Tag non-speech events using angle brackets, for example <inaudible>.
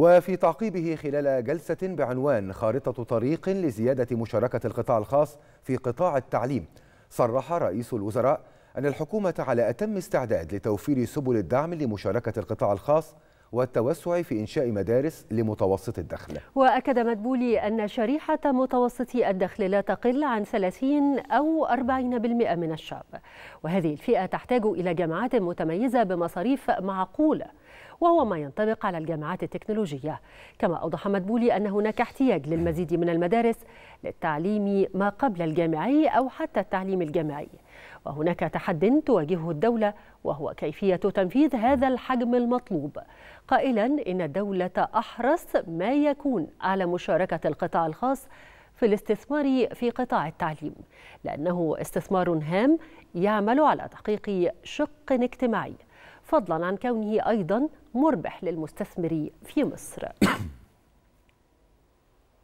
وفي تعقيبه خلال جلسة بعنوان خارطة طريق لزيادة مشاركة القطاع الخاص في قطاع التعليم صرح رئيس الوزراء أن الحكومة على أتم استعداد لتوفير سبل الدعم لمشاركة القطاع الخاص والتوسع في إنشاء مدارس لمتوسط الدخل وأكد مدبولي أن شريحة متوسطي الدخل لا تقل عن 30 أو 40% من الشعب وهذه الفئة تحتاج إلى جامعات متميزة بمصاريف معقولة وهو ما ينطبق على الجامعات التكنولوجية كما أوضح مدبولي أن هناك احتياج للمزيد من المدارس للتعليم ما قبل الجامعي أو حتى التعليم الجامعي وهناك تحد تواجهه الدولة وهو كيفية تنفيذ هذا الحجم المطلوب قائلا إن الدولة أحرص ما يكون على مشاركة القطاع الخاص في الاستثمار في قطاع التعليم لأنه استثمار هام يعمل على تحقيق شق اجتماعي فضلا عن كونه أيضا مربح للمستثمر في مصر <coughs>